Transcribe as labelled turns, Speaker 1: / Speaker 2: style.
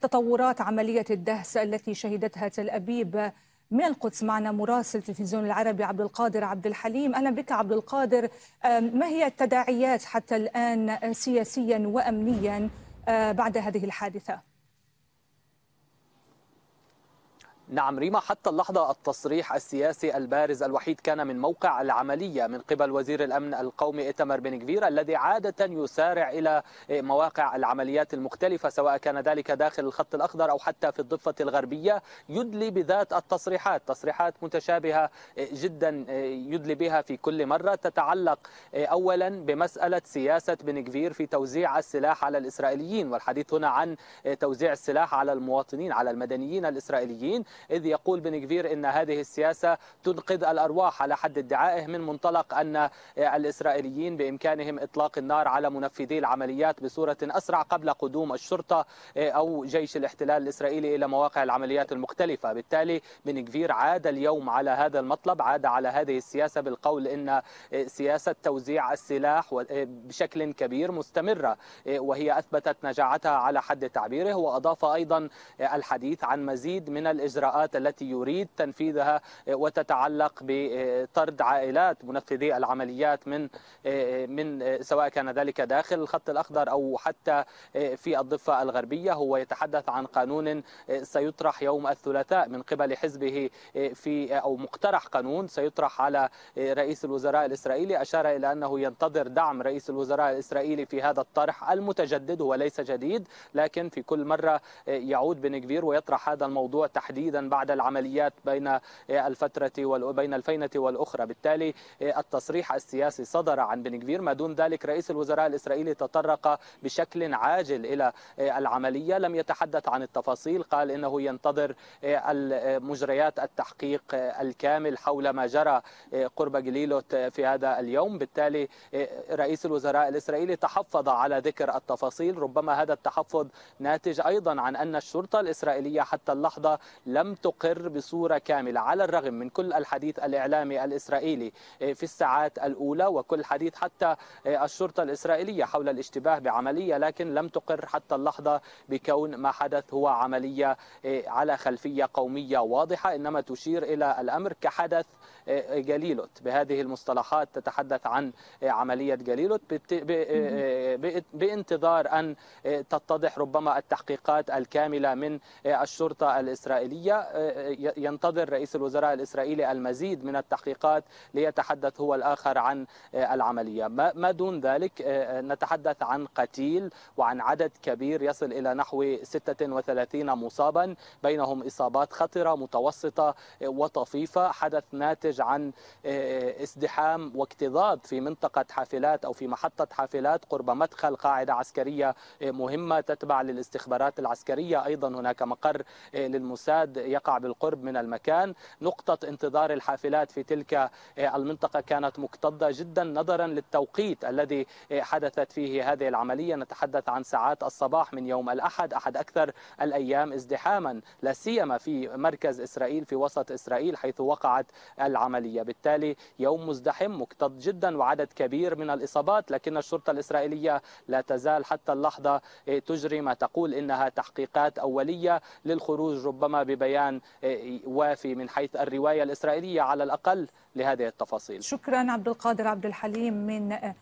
Speaker 1: تطورات عملية الدهس التي شهدتها تل أبيب من القدس معنا مراسل تلفزيون العربي عبد القادر عبد الحليم أهلا بك عبد القادر ما هي التداعيات حتى الآن سياسيا وأمنيا أه، بعد هذه الحادثة؟ نعم ريما حتى اللحظة التصريح السياسي البارز الوحيد كان من موقع العملية من قبل وزير الأمن القومي إتمر بن كفير الذي عادة يسارع إلى مواقع العمليات المختلفة سواء كان ذلك داخل الخط الأخضر أو حتى في الضفة الغربية يدلي بذات التصريحات تصريحات متشابهة جدا يدلي بها في كل مرة تتعلق أولا بمسألة سياسة بن كفير في توزيع السلاح على الإسرائيليين والحديث هنا عن توزيع السلاح على المواطنين على المدنيين الإسرائيليين إذ يقول بنكفير أن هذه السياسة تنقذ الأرواح على حد ادعائه من منطلق أن الإسرائيليين بإمكانهم إطلاق النار على منفذي العمليات بصورة أسرع قبل قدوم الشرطة أو جيش الاحتلال الإسرائيلي إلى مواقع العمليات المختلفة بالتالي بنكفير عاد اليوم على هذا المطلب عاد على هذه السياسة بالقول أن سياسة توزيع السلاح بشكل كبير مستمرة وهي أثبتت نجاعتها على حد تعبيره وأضاف أيضا الحديث عن مزيد من الإجراءات الإجراءات التي يريد تنفيذها آه، وتتعلق بطرد عائلات منفذي العمليات من آه، آه، من سواء كان ذلك داخل الخط الأخضر أو حتى في الضفة الغربية هو يتحدث عن قانون سيطرح يوم الثلاثاء من قبل حزبه في أو مقترح قانون سيطرح على رئيس الوزراء الإسرائيلي أشار إلى أنه ينتظر دعم رئيس الوزراء الإسرائيلي في هذا الطرح المتجدد وليس جديد لكن في كل مرة يعود بن ويطرح هذا الموضوع تحديدا تحديدا بعد العمليات بين الفترة وبين الفينة والأخرى بالتالي آه، التصريح السياسي صدر عن بنكفير ما دون ذلك رئيس الوزراء الإسرائيلي تطرق بشكل عاجل إلى آه، العملية لم يتحدث عن التفاصيل قال إنه ينتظر آه، مجريات التحقيق الكامل حول ما جرى قرب جليلوت في هذا اليوم بالتالي رئيس الوزراء الإسرائيلي تحفظ على ذكر التفاصيل ربما هذا التحفظ ناتج أيضا عن أن الشرطة الإسرائيلية حتى اللحظة لم لم تقر بصورة كاملة على الرغم من كل الحديث الإعلامي الإسرائيلي آه، في الساعات الأولى وكل حديث حتى آه، الشرطة الإسرائيلية حول الاشتباه بعملية لكن لم تقر حتى اللحظة بكون ما حدث هو عملية آه، على خلفية قومية واضحة إنما تشير إلى الأمر كحدث جليلوت بهذه المصطلحات تتحدث عن عملية جليلوت بانتظار أن تتضح ربما التحقيقات الكاملة من الشرطة الإسرائيلية آه، آه، ينتظر رئيس الوزراء الإسرائيلي المزيد من التحقيقات ليتحدث هو الآخر عن آه، العملية ما دون ذلك نتحدث عن قتيل وعن عدد كبير يصل إلى نحو 36 مصابا بينهم إصابات خطرة متوسطة وطفيفة حدث ناتج عن ازدحام واكتظاظ في منطقة حافلات أو في محطة حافلات قرب مدخل قاعدة عسكرية مهمة تتبع للاستخبارات العسكرية أيضا هناك مقر للموساد يقع بالقرب من المكان نقطة انتظار الحافلات في تلك آه، المنطقة كانت مكتظة جدا نظرا للتوقيت الذي آه، حدثت فيه هذه العملية نتحدث عن ساعات الصباح من يوم الأحد أحد أكثر الأيام ازدحاما لا سيما في مركز إسرائيل في وسط إسرائيل حيث وقعت العملية بالتالي يوم مزدحم مكتظ جدا وعدد كبير من الإصابات لكن الشرطة الإسرائيلية لا تزال حتى اللحظة آه، تجري ما تقول إنها تحقيقات أولية للخروج ربما ببيان بيان آه، وافي من حيث الرواية الإسرائيلية على الأقل لهذه التفاصيل شكرا عبد القادر عبد الحليم من